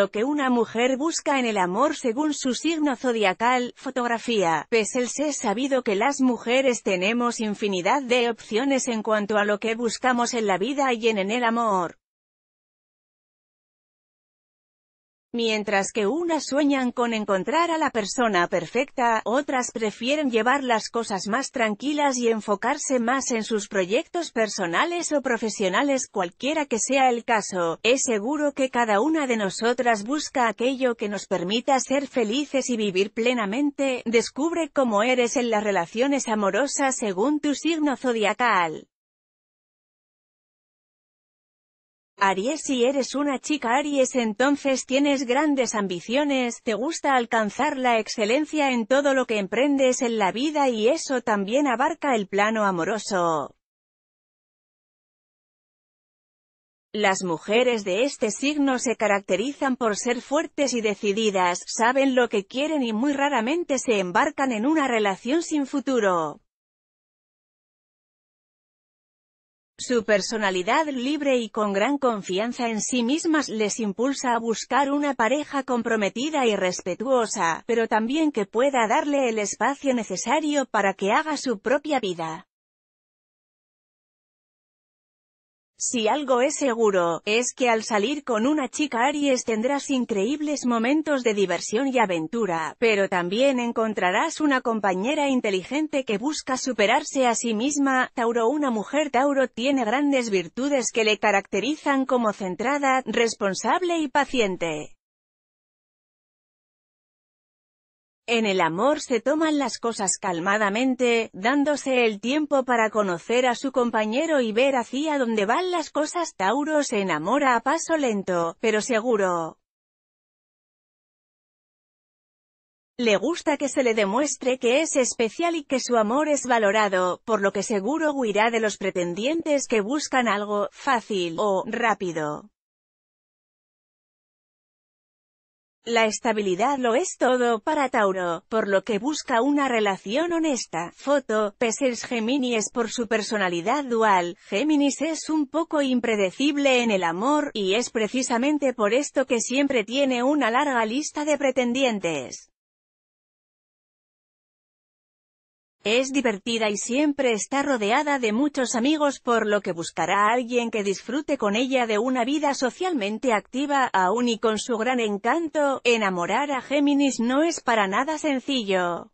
lo que una mujer busca en el amor según su signo zodiacal, fotografía. Pese el ser sabido que las mujeres tenemos infinidad de opciones en cuanto a lo que buscamos en la vida y en el amor. Mientras que unas sueñan con encontrar a la persona perfecta, otras prefieren llevar las cosas más tranquilas y enfocarse más en sus proyectos personales o profesionales cualquiera que sea el caso, es seguro que cada una de nosotras busca aquello que nos permita ser felices y vivir plenamente, descubre cómo eres en las relaciones amorosas según tu signo zodiacal. Aries Si eres una chica Aries entonces tienes grandes ambiciones, te gusta alcanzar la excelencia en todo lo que emprendes en la vida y eso también abarca el plano amoroso. Las mujeres de este signo se caracterizan por ser fuertes y decididas, saben lo que quieren y muy raramente se embarcan en una relación sin futuro. Su personalidad libre y con gran confianza en sí mismas les impulsa a buscar una pareja comprometida y respetuosa, pero también que pueda darle el espacio necesario para que haga su propia vida. Si algo es seguro, es que al salir con una chica Aries tendrás increíbles momentos de diversión y aventura, pero también encontrarás una compañera inteligente que busca superarse a sí misma. Tauro Una mujer Tauro tiene grandes virtudes que le caracterizan como centrada, responsable y paciente. En el amor se toman las cosas calmadamente, dándose el tiempo para conocer a su compañero y ver hacia dónde van las cosas. Tauro se enamora a paso lento, pero seguro. Le gusta que se le demuestre que es especial y que su amor es valorado, por lo que seguro huirá de los pretendientes que buscan algo fácil o rápido. La estabilidad lo es todo para Tauro, por lo que busca una relación honesta. Foto, Gemini Géminis por su personalidad dual, Géminis es un poco impredecible en el amor, y es precisamente por esto que siempre tiene una larga lista de pretendientes. Es divertida y siempre está rodeada de muchos amigos por lo que buscará a alguien que disfrute con ella de una vida socialmente activa, aún y con su gran encanto, enamorar a Géminis no es para nada sencillo.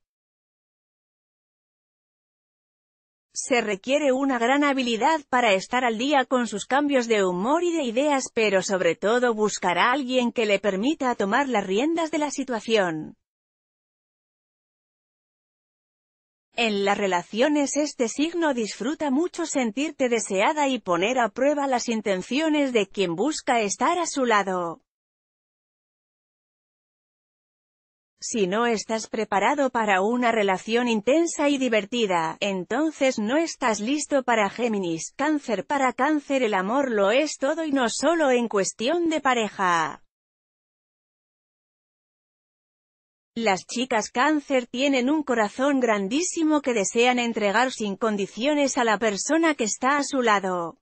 Se requiere una gran habilidad para estar al día con sus cambios de humor y de ideas pero sobre todo buscará a alguien que le permita tomar las riendas de la situación. En las relaciones este signo disfruta mucho sentirte deseada y poner a prueba las intenciones de quien busca estar a su lado. Si no estás preparado para una relación intensa y divertida, entonces no estás listo para Géminis, cáncer para cáncer el amor lo es todo y no solo en cuestión de pareja. Las chicas cáncer tienen un corazón grandísimo que desean entregar sin condiciones a la persona que está a su lado.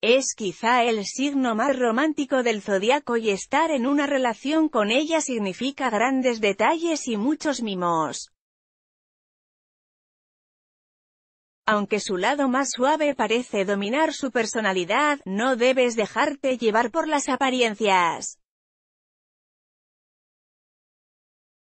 Es quizá el signo más romántico del zodiaco y estar en una relación con ella significa grandes detalles y muchos mimos. Aunque su lado más suave parece dominar su personalidad, no debes dejarte llevar por las apariencias.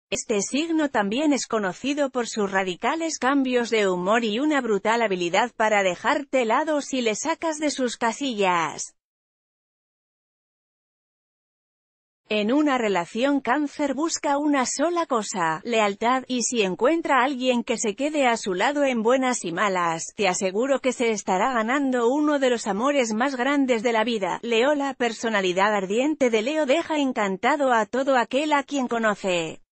Este signo también es conocido por sus radicales cambios de humor y una brutal habilidad para dejarte lado si le sacas de sus casillas. En una relación cáncer busca una sola cosa, lealtad, y si encuentra a alguien que se quede a su lado en buenas y malas, te aseguro que se estará ganando uno de los amores más grandes de la vida. Leo la personalidad ardiente de Leo deja encantado a todo aquel a quien conoce.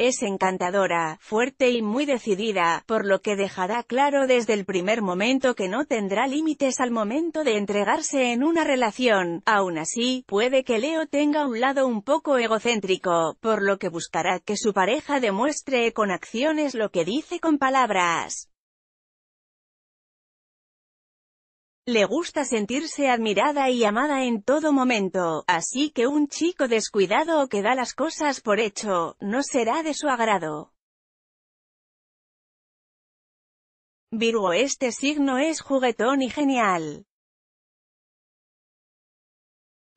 Es encantadora, fuerte y muy decidida, por lo que dejará claro desde el primer momento que no tendrá límites al momento de entregarse en una relación. Aún así, puede que Leo tenga un lado un poco egocéntrico, por lo que buscará que su pareja demuestre con acciones lo que dice con palabras. Le gusta sentirse admirada y amada en todo momento, así que un chico descuidado o que da las cosas por hecho, no será de su agrado. Virgo Este signo es juguetón y genial.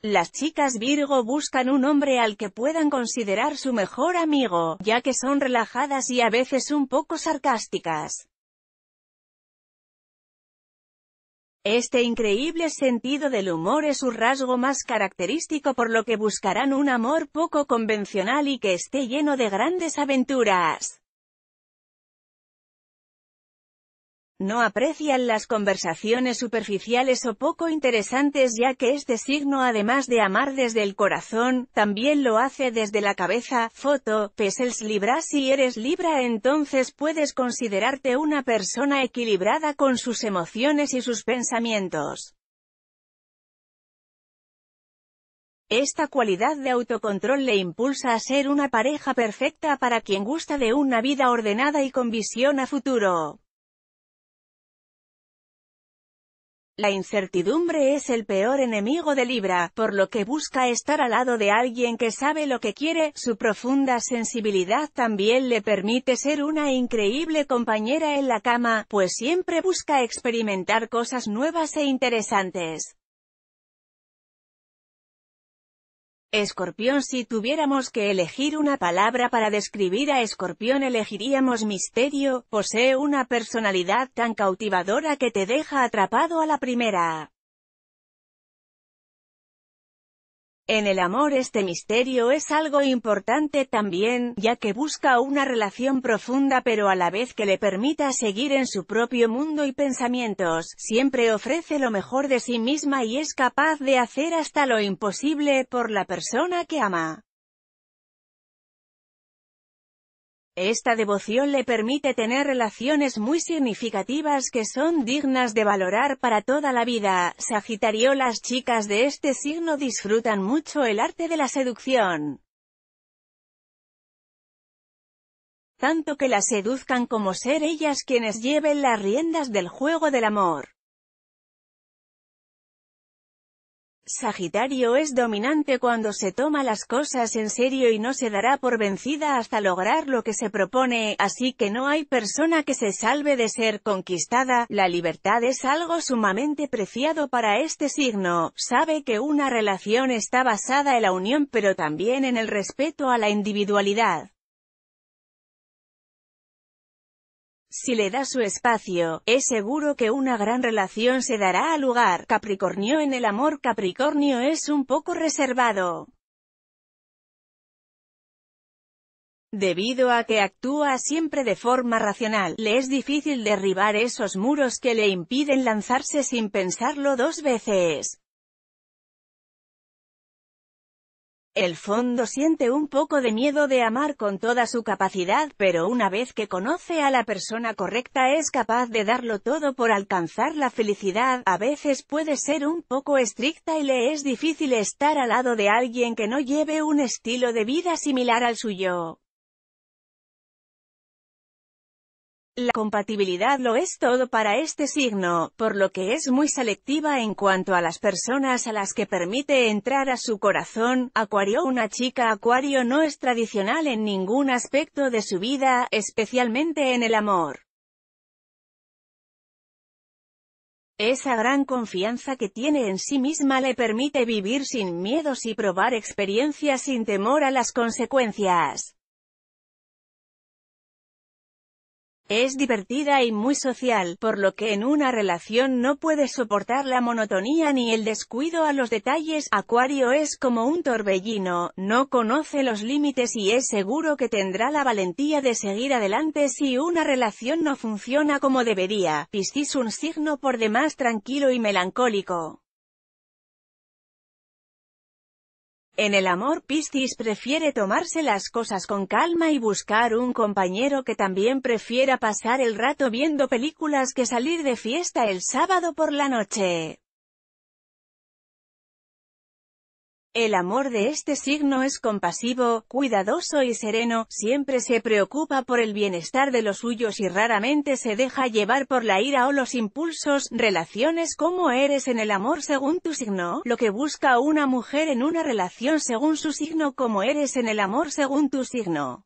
Las chicas Virgo buscan un hombre al que puedan considerar su mejor amigo, ya que son relajadas y a veces un poco sarcásticas. Este increíble sentido del humor es su rasgo más característico por lo que buscarán un amor poco convencional y que esté lleno de grandes aventuras. No aprecian las conversaciones superficiales o poco interesantes ya que este signo además de amar desde el corazón, también lo hace desde la cabeza, foto, pesels libra si eres libra entonces puedes considerarte una persona equilibrada con sus emociones y sus pensamientos. Esta cualidad de autocontrol le impulsa a ser una pareja perfecta para quien gusta de una vida ordenada y con visión a futuro. La incertidumbre es el peor enemigo de Libra, por lo que busca estar al lado de alguien que sabe lo que quiere, su profunda sensibilidad también le permite ser una increíble compañera en la cama, pues siempre busca experimentar cosas nuevas e interesantes. Escorpión Si tuviéramos que elegir una palabra para describir a Escorpión elegiríamos misterio, posee una personalidad tan cautivadora que te deja atrapado a la primera. En el amor este misterio es algo importante también, ya que busca una relación profunda pero a la vez que le permita seguir en su propio mundo y pensamientos, siempre ofrece lo mejor de sí misma y es capaz de hacer hasta lo imposible por la persona que ama. Esta devoción le permite tener relaciones muy significativas que son dignas de valorar para toda la vida. Sagitario Las chicas de este signo disfrutan mucho el arte de la seducción. Tanto que la seduzcan como ser ellas quienes lleven las riendas del juego del amor. Sagitario es dominante cuando se toma las cosas en serio y no se dará por vencida hasta lograr lo que se propone, así que no hay persona que se salve de ser conquistada, la libertad es algo sumamente preciado para este signo, sabe que una relación está basada en la unión pero también en el respeto a la individualidad. Si le da su espacio, es seguro que una gran relación se dará a lugar. Capricornio en el amor Capricornio es un poco reservado. Debido a que actúa siempre de forma racional, le es difícil derribar esos muros que le impiden lanzarse sin pensarlo dos veces. El fondo siente un poco de miedo de amar con toda su capacidad, pero una vez que conoce a la persona correcta es capaz de darlo todo por alcanzar la felicidad, a veces puede ser un poco estricta y le es difícil estar al lado de alguien que no lleve un estilo de vida similar al suyo. La compatibilidad lo es todo para este signo, por lo que es muy selectiva en cuanto a las personas a las que permite entrar a su corazón. Acuario Una chica acuario no es tradicional en ningún aspecto de su vida, especialmente en el amor. Esa gran confianza que tiene en sí misma le permite vivir sin miedos y probar experiencias sin temor a las consecuencias. Es divertida y muy social, por lo que en una relación no puede soportar la monotonía ni el descuido a los detalles. Acuario es como un torbellino, no conoce los límites y es seguro que tendrá la valentía de seguir adelante si una relación no funciona como debería. Piscis un signo por demás tranquilo y melancólico. En el amor Piscis prefiere tomarse las cosas con calma y buscar un compañero que también prefiera pasar el rato viendo películas que salir de fiesta el sábado por la noche. El amor de este signo es compasivo, cuidadoso y sereno, siempre se preocupa por el bienestar de los suyos y raramente se deja llevar por la ira o los impulsos, relaciones como eres en el amor según tu signo, lo que busca una mujer en una relación según su signo como eres en el amor según tu signo.